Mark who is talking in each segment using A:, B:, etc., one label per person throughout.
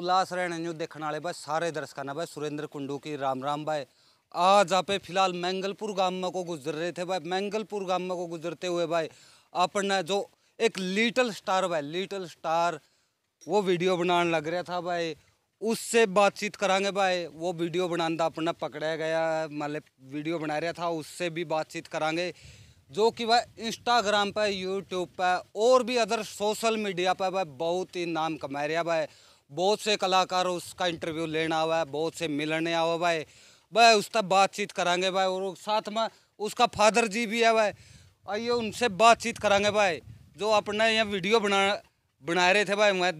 A: उल्लास रहने जो देखने वाले भाई सारे दर्शकाना भाई सुरेंद्र कुंडू की राम राम भाई आज आप फिलहाल मैंगलपुर गांव में को गुजर रहे थे भाई मैंगलपुर गांव में को गुजरते हुए भाई अपना जो एक लिटल स्टार भाई लिटल स्टार वो वीडियो बनाने लग रहा था भाई उससे बातचीत करांगे भाई वो वीडियो बनाना अपना पकड़ा गया मतलब वीडियो बना रहा था उससे भी बातचीत करांगे जो कि भाई इंस्टाग्राम पर यूट्यूब पर और भी अदर सोशल मीडिया पर भाई बहुत ही नाम कमा रहा भाई बहुत से कलाकार उसका इंटरव्यू लेना आवा है बहुत से मिलने आवा भाई भाई उसका बातचीत करांगे भाई और साथ में उसका फादर जी भी है भाई आइए उनसे बातचीत करांगे भाई जो अपने यहाँ वीडियो बना बना रहे थे भाई मैं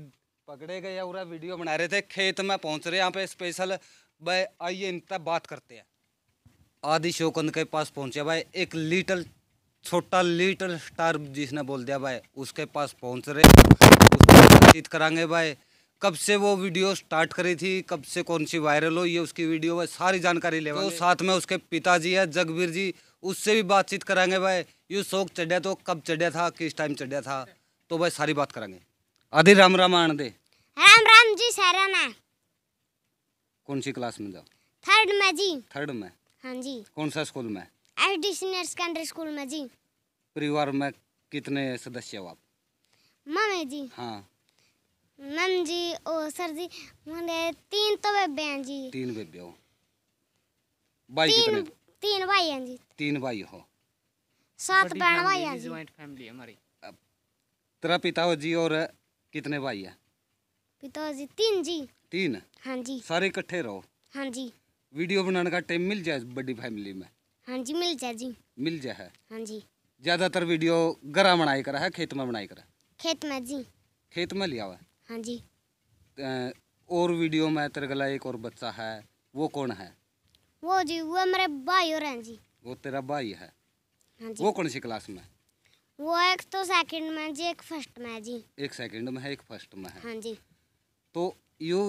A: पकड़े गए और वीडियो बना रहे थे खेत में पहुँच रहे यहाँ पे स्पेशल भाई आइए तक बात करते हैं आदि शोकंद के पास पहुँचे भाई एक लिटल छोटा लिटल स्टार जिसने बोल दिया भाई उसके पास पहुँच रहे उससे बातचीत करांगे भाई कब से वो वीडियो स्टार्ट करी थी कब से कौन सी वायरल हुई है उसकी वीडियो में सारी जानकारी ले तो साथ में उसके पिताजी है जगबीर जी उससे भी बातचीत कराएंगे भाई ये शौक चढ़ा तो कब चढ़ा था किस टाइम चढ़ा था तो भाई सारी बात करेंगे आधी राम राम आन दे
B: राम राम जी सारा मैं
A: कौन सी क्लास में जाओ
B: थर्ड में जी थर्ड में हाँ जी
A: कौन सा स्कूल में
B: F D senior secondary school में जी
A: परिवार में कितने सदस्य हो आप मम्मी जी हाँ
B: मैम जी ओ सर जी मुंडे तीन तो बेबे हैं जी
A: तीन बेबे हो भाई कितने
B: तीन भाई हैं जी
A: तीन भाई हो
B: सात बहन भाई हैं जी जॉइंट
C: फैमिली है हमारी
A: तेरा पिता हो जी और कितने भाई है
B: पिता जी तीन जी तीन हां जी
A: सारे इकट्ठे रहो हां जी वीडियो बनाने का टाइम मिल जाए बड़ी फैमिली में
B: हां जी मिल जाए जी मिल जाए हां जी
A: ज्यादातर वीडियो घर में बनाई करा है खेत में बनाई करा खेत में जी खेत में लिया हुआ हाँ जी और वीडियो में तेरे गला एक और बच्चा है वो कौन है
B: वो जी वो मेरे भाई और हैं जी
A: वो तेरा भाई है हाँ जी वो कौन सी क्लास में
B: वो एक तो सेकंड में जी एक फर्स्ट में जी
A: एक सेकंड में है एक फर्स्ट में है हाँ जी तो यू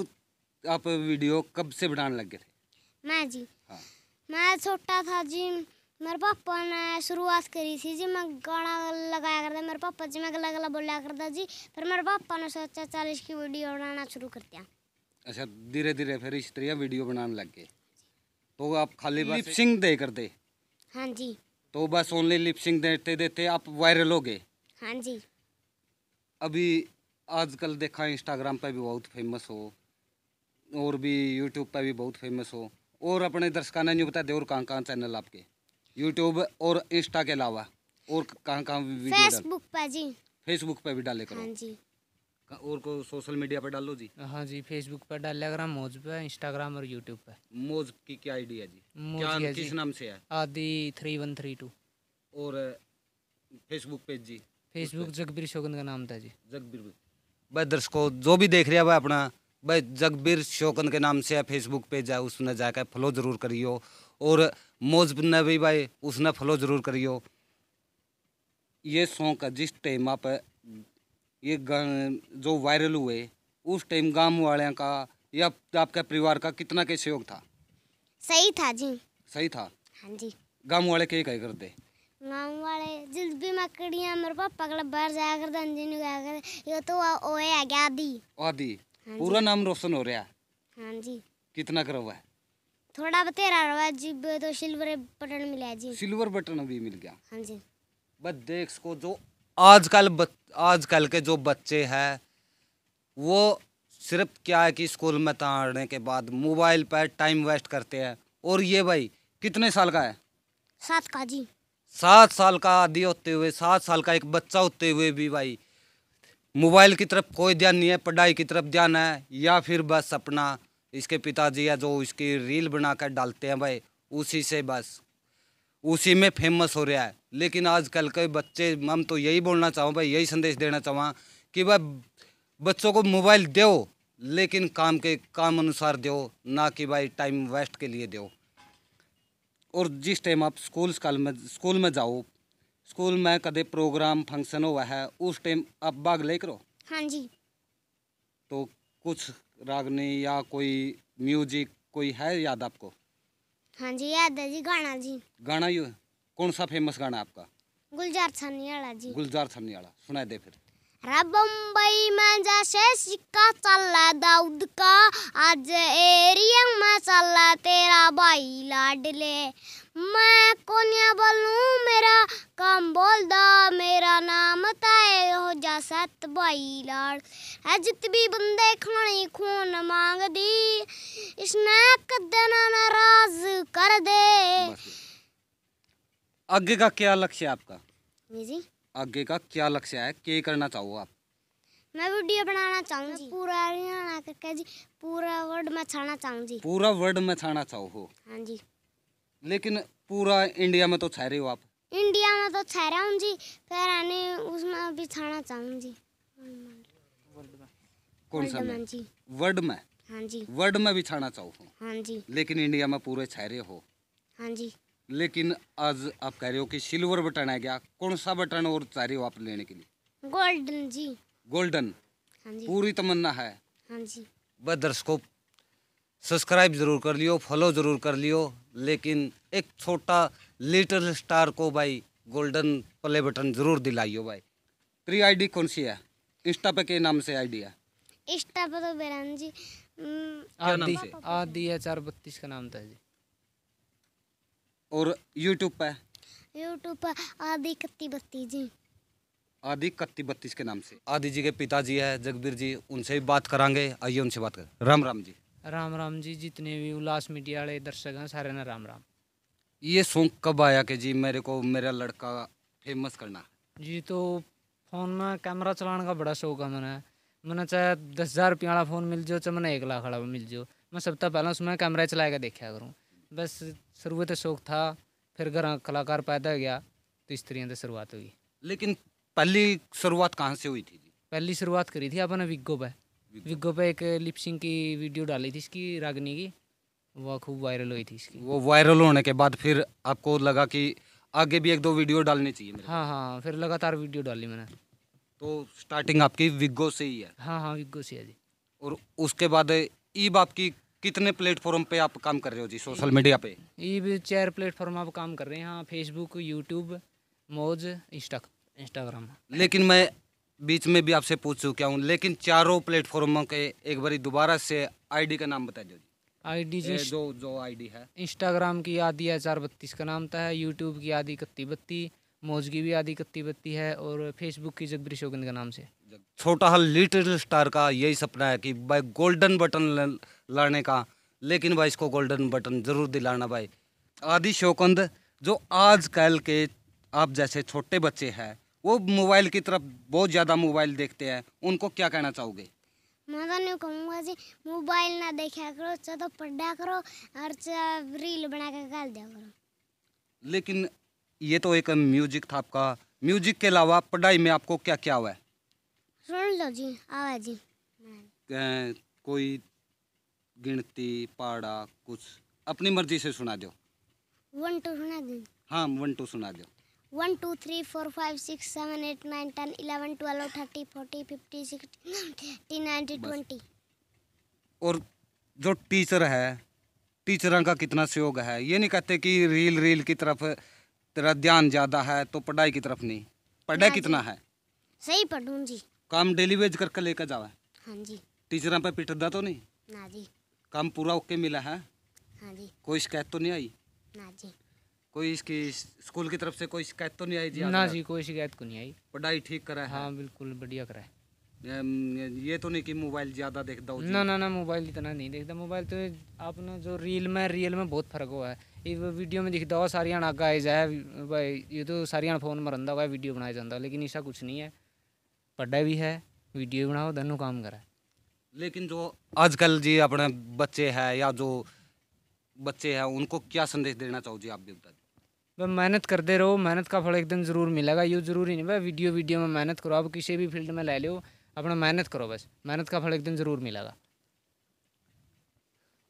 A: आप वीडियो कब से बनाने लग गए
B: थे मैं जी हाँ मैं छोटा था जी मेरे पापा ने शुरुआत करी थी जी मैं गाना लगाया करता मेरे पापा जी मैं गला गला बोला करता जी फिर मेरे पापा ने सोचा चल इसकी वीडियो बनाना शुरू कर दिया
A: अच्छा धीरे धीरे फिर इस तरह वीडियो बनाने लग गए तो आप खाली लिपसिंग दे कर दे हाँ जी तो बस ओनली लिपसिंग देते देते आप वायरल हो गए हाँ जी अभी आजकल देखा इंस्टाग्राम पर भी बहुत फेमस हो और भी यूट्यूब पर भी बहुत फेमस हो और अपने दर्शकों ने नहीं बता दे और कहाँ कहाँ चैनल आपके यूट्यूब और इंस्टा के अलावा और कहाँ कहाँ फेसबुक
B: पे जी
C: फेसबुक पे भी डाले करो हाँ जी और को सोशल मीडिया पर डालो जी हाँ जी फेसबुक पर डाल करा मोज पे इंस्टाग्राम और यूट्यूब पे मोज की क्या आईडी है जी क्या किस नाम से है Aadi three one three two
A: और फेसबुक पेज जी
C: फेसबुक जगबीर शोकन का नाम था जी जगबीर
A: भाई दर्शकों जो भी देख रहे हैं अपना भाई जगबीर शोकन के नाम से है फेसबुक पेज है उसमें जाकर फॉलो जरूर करियो और मौज न भी भाई उसने फॉलो ज़रूर करियो ये सॉन्ग का जिस टाइम आप ये जो वायरल हुए उस टाइम गांव वाले का या आपके परिवार का कितना के सहयोग था
B: सही था जी सही था हाँ जी
A: गांव वाले के कहे करते
B: गांव वाले जिस भी मकड़ियां मेरे पापा के बाहर जाया कर करते अंजनी जाया कर यो तो ओए आ गया आदि आदि पूरा नाम
A: रोशन हो रहा हां जी कितना करवा है
B: थोड़ा बतेरा रवा जी तो सिल्वर बटन मिला जी सिल्वर
A: बटन अभी मिल गया
B: हाँ जी बस
A: देख को जो आजकल आजकल के जो बच्चे हैं वो सिर्फ क्या है कि स्कूल में ताड़ने के बाद मोबाइल पर टाइम वेस्ट करते हैं और ये भाई कितने साल का है सात का जी सात साल का आदि होते हुए सात साल का एक बच्चा होते हुए भी भाई मोबाइल की तरफ कोई ध्यान नहीं है पढ़ाई की तरफ ध्यान है या फिर बस अपना इसके पिताजी या जो इसकी रील बनाकर डालते हैं भाई उसी से बस उसी में फेमस हो रहा है लेकिन आजकल के बच्चे हम तो यही बोलना चाहूँ भाई यही संदेश देना चाहूँ कि भाई बच्चों को मोबाइल दो लेकिन काम के काम अनुसार दो ना कि भाई टाइम वेस्ट के लिए दो और जिस टाइम आप स्कूल स्कूल में स्कूल में जाओ स्कूल में कदे प्रोग्राम फंक्शन हुआ है उस टाइम आप भाग ले करो हाँ जी तो कुछ रागनी या कोई म्यूजिक कोई है याद आपको
B: हाँ जी याद है जी गाना जी
A: गाना यू कौन सा फेमस गाना आपका
B: गुलजार छानियाला जी
A: गुलजार छानियाला सुनाए दे फिर
B: Rabombai manja sesika चला दाऊद का आज एरिया में चला तेरा भाई लाडले मैं कोनिया बोलू मेरा काम बोल दो मेरा नाम ताए हो जा सत भाई लाड है जित भी बंदे खाने खून मांग दी इसने कदना नाराज कर दे
A: आगे का क्या लक्ष्य है आपका जी आगे का क्या लक्ष्य है के करना चाहो आप
B: मैं वीडियो बनाना चाहूँ पूरा हरियाणा करके जी पूरा वर्ल्ड में छाना चाहूँ जी पूरा
A: वर्ल्ड में छाना चाहो हो हाँ जी लेकिन पूरा इंडिया में तो छा रहे हो आप
B: इंडिया में तो छा रहा हूँ जी फिर आने उसमें भी छाना चाहूँ जी
A: कौन सा में जी वर्ल्ड में हाँ जी वर्ल्ड में भी छाना चाहो हाँ जी लेकिन इंडिया में पूरे छा रहे हो हाँ जी लेकिन आज आप कह रहे हो कि सिल्वर बटन आ गया कौन सा बटन और चाह रहे हो आप लेने के
B: लिए गोल्डन जी गोल्डन हाँ जी पूरी तमन्ना है हाँ जी
A: दर्शकों सब्सक्राइब जरूर कर लियो फॉलो जरूर कर लियो लेकिन एक छोटा लिटल स्टार को भाई गोल्डन प्ले बटन जरूर दिलाइयो भाई तेरी आईडी कौन सी है इंस्टा पे के नाम से आईडी है
B: इंस्टा पे तो बेरान जी आदि
C: आदि है चार बत्तीस का नाम था जी और यूट्यूब पे
B: यूट्यूब पर आदि कत्ती बत्ती जी
A: आदि कत्ती बत्तीस के नाम से आदि जी के पिताजी है जगबीर जी उनसे भी बात करांगे आइए उनसे बात करें राम राम जी
C: राम राम जी जितने भी उल्लास मीडिया वाले दर्शक हैं सारे ने राम राम
A: ये सॉन्ग कब आया कि जी मेरे को मेरा लड़का फेमस करना
C: जी तो फ़ोन में कैमरा चलाने का बड़ा शौक है मैंने मैंने चाहे दस हज़ार रुपये वाला फ़ोन मिल जाओ चाहे मैंने एक लाख वाला मिल जाओ मैं सबसे पहले उसमें कैमरा चला के देखा करूँ बस शुरू तो शौक था फिर घर कलाकार पैदा हो गया तो इस तरह से शुरुआत हुई लेकिन पहली शुरुआत कहाँ से हुई थी पहली शुरुआत करी थी आपने विगो पे विगो पे एक लिपसिंग की वीडियो डाली थी इसकी रागनी की वो खूब वायरल हुई थी इसकी वो वायरल
A: होने के बाद फिर आपको लगा कि आगे भी एक दो वीडियो डालनी चाहिए मेरे
C: हाँ हाँ फिर लगातार वीडियो डाली मैंने तो स्टार्टिंग
A: आपकी विगो से ही है
C: हाँ हाँ विगो से है जी और
A: उसके बाद ईब आपकी कितने प्लेटफॉर्म पे आप काम कर रहे हो जी सोशल मीडिया पे
C: ये चार प्लेटफॉर्म आप काम कर रहे हैं हाँ Facebook YouTube Moj Insta Instagram लेकिन
A: मैं बीच में भी आपसे पूछ चुका हूँ लेकिन चारों प्लेटफॉर्मों के एक बारी दोबारा से आईडी का नाम बता दो जी
C: आईडी जो जो जो आईडी है इंस्टाग्राम की आदि है चार बत्तीस का नाम था है यूट्यूब की आदि इकत्ती बत्ती मौज की भी आदि इकत्ती बत्ती है और फेसबुक की जगबरी शोगन का नाम से
A: छोटा हल लिटिल स्टार का यही सपना है कि भाई गोल्डन बटन लाने का लेकिन भाई इसको गोल्डन बटन ज़रूर दिलाना भाई आदि शोकंद जो आज कल के आप जैसे छोटे बच्चे हैं वो मोबाइल की तरफ बहुत ज़्यादा मोबाइल देखते हैं उनको क्या कहना चाहोगे
B: मैं तो नहीं कहूँगा जी मोबाइल ना देखा करो चाहे तो पढ़ा करो और रील बना कर गाल दिया करो
A: लेकिन ये तो एक म्यूजिक था आपका म्यूजिक के अलावा पढ़ाई में आपको क्या क्या हुआ है
B: सुन लो जी ਆਵਾ ਜੀ
A: कोई गिनती पाड़ा कुछ अपनी मर्जी से सुना दो
B: 1 2 सुना दो
A: हाँ वन टू सुना दो
B: 1 two three four five six
A: और जो टीचर है टीचरों का कितना सहयोग है ये नहीं कहते कि रील रील की तरफ तेरा ध्यान ज़्यादा है तो पढ़ाई की तरफ नहीं पढ़ाई हाँ कितना है
B: सही पढ़ूं जी
A: काम डेली वेज करके लेकर जावा हाँ जी टीचर पे पिटदा तो नहीं ना जी काम पूरा ओके मिला है हाँ जी कोई शिकायत तो नहीं आई ना जी कोई इसकी स्कूल की तरफ से कोई शिकायत तो नहीं आई जी ना जी
C: कोई शिकायत को नहीं आई पढ़ाई ठीक करा है हाँ बिल्कुल बढ़िया करा
A: है ये तो नहीं कि मोबाइल ज़्यादा देखता हूँ ना ना ना
C: मोबाइल इतना नहीं देखता मोबाइल तो आपने जो रील में रियल में बहुत फर्क हुआ है ये वीडियो में दिखता हुआ सारिया आगा आए जाए भाई ये तो सारिया फोन में रहा हुआ वीडियो बनाया जाता लेकिन ऐसा कुछ नहीं है पढ़ा भी है वीडियो बनाओ दोनों काम करा लेकिन जो आजकल जी अपने बच्चे है या जो
A: बच्चे हैं उनको क्या संदेश देना चाहो जी आप भी बता
C: दें मेहनत करते रहो मेहनत का फल एक दिन ज़रूर मिलेगा यू ज़रूरी नहीं भाई वीडियो वीडियो में मेहनत करो आप किसी भी फील्ड में ले लो अपना मेहनत करो बस मेहनत का फल एक दिन ज़रूर मिलेगा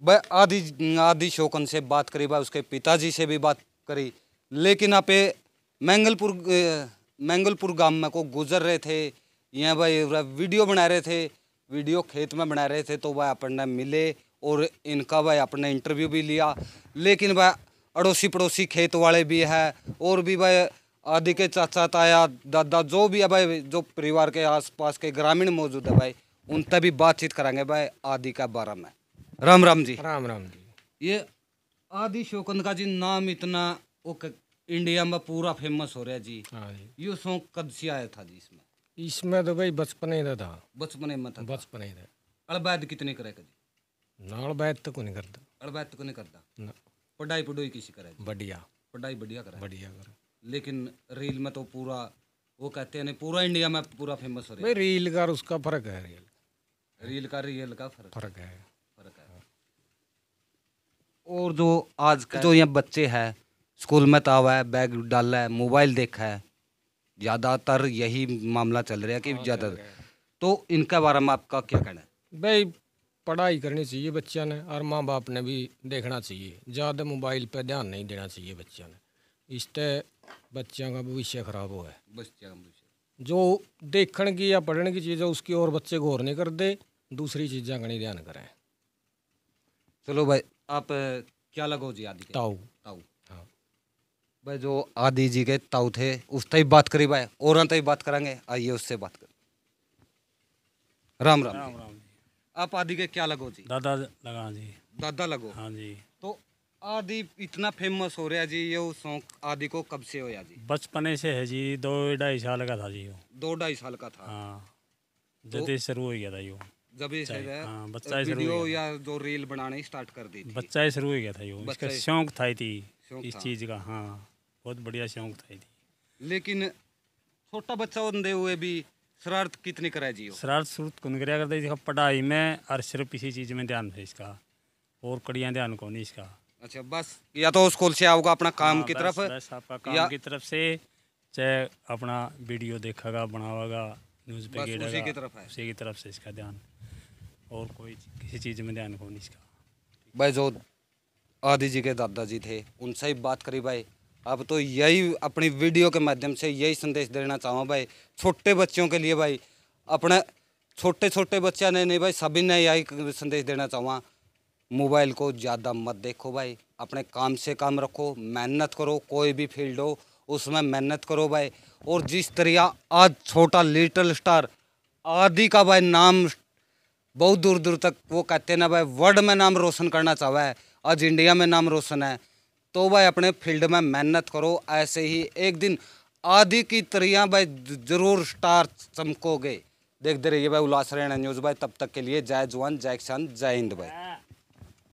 A: भाई आदि आदि शोकन से बात करी भाई उसके पिताजी से भी बात करी लेकिन आप मैंगलपुर मैंगलपुर गांव में को गुजर रहे थे यहाँ भाई वीडियो बना रहे थे वीडियो खेत में बना रहे थे तो भाई अपन ने मिले और इनका भाई अपने इंटरव्यू भी लिया लेकिन भाई अड़ोसी पड़ोसी खेत वाले भी है और भी भाई आदि के चाचा ताया दादा जो भी है भाई जो परिवार के आसपास के ग्रामीण मौजूद है भाई उन भी बातचीत कराएंगे भाई आदि का बारे में राम राम जी राम राम जी ये आदि शोकंद का जी नाम इतना ओके इंडिया में पूरा फेमस हो रहा है जी हाँ ये सॉन्ग कब से आया था जी इसमें इसमें तो भाई बचपन ही था बचपन में था बचपन ही था अड़बैद कितने करे कदी ना अड़बैद तो को नहीं करता अलबैद तो को नहीं करता ना पढ़ाई पढ़ोई किसी करे बढ़िया पढ़ाई बढ़िया करे बढ़िया करे लेकिन रील में तो पूरा वो कहते हैं पूरा इंडिया में पूरा फेमस हो रहा है रील का उसका फर्क है रील रील का रियल का फर्क फर्क है फर्क है और जो आज जो ये बच्चे हैं स्कूल में तो आवा है बैग डाला है मोबाइल देखा है ज़्यादातर यही मामला चल रहा है कि हाँ, ज़्यादातर तो इनका बारे में आपका क्या कहना है भाई पढ़ाई करनी चाहिए बच्चों ने और माँ बाप ने भी देखना चाहिए ज़्यादा मोबाइल पर ध्यान नहीं देना चाहिए बच्चों ने इससे बच्चों का भविष्य खराब हो है जो देखने की या पढ़ने की चीज़ है उसकी और बच्चे गौर नहीं करते दूसरी चीज़ें का नहीं ध्यान करें चलो भाई आप क्या लगो जी आदि ताऊ भाई जो आदि जी के ताऊ थे उस तई बात करी भाई और तई बात करेंगे आइए उससे बात कर राम राम राम आप आदि के क्या लगो जी दादा लगा जी दादा लगो हाँ जी तो आदि इतना फेमस हो रहा जी ये शौक आदि को कब से होया जी बचपने से है जी दो ढाई साल का था जी वो दो ढाई साल का था हाँ तो जब तो, शुरू हो गया था यो जब हाँ, बच्चा वीडियो या जो रील बनाने स्टार्ट कर दी बच्चा शुरू हो गया था यो इसका शौक था थी इस चीज का हाँ बहुत बढ़िया शौक था जी लेकिन छोटा बच्चा होते हुए भी शरारत कितने कराए जी शरारत शुरू कौन कराया करता तो इसका पढ़ाई में और सिर्फ इसी चीज़ में ध्यान था इसका और कड़िया ध्यान कौन नहीं इसका अच्छा बस या तो स्कूल से आओगे अपना काम हाँ, की तरफ आपका काम की तरफ से चाहे अपना वीडियो देखेगा बनावागा न्यूज़ पे उसी की तरफ है उसी की तरफ से इसका ध्यान और कोई किसी चीज़ में ध्यान कौन नहीं इसका भाई जो आदि जी के दादा जी थे उनसे ही बात करी भाई अब तो यही अपनी वीडियो के माध्यम से यही संदेश देना चाहूँ भाई छोटे बच्चों के लिए भाई अपने छोटे छोटे बच्चा ने नहीं भाई सभी ने यही संदेश देना चाहूँगा मोबाइल को ज़्यादा मत देखो भाई अपने काम से काम रखो मेहनत करो कोई भी फील्ड हो उसमें मेहनत करो भाई और जिस तरह आज छोटा लिटल स्टार आदि का भाई नाम बहुत दूर दूर तक वो कहते ना भाई वर्ल्ड में नाम रोशन करना चाहवा है आज इंडिया में नाम रोशन है तो भाई अपने फील्ड में मेहनत करो ऐसे ही एक दिन आधी की तरिया भाई जरूर स्टार चमकोगे देखते रहिए भाई उल्लास रैना न्यूज़ भाई तब तक के लिए जय जवान जय किसान जय हिंद भाई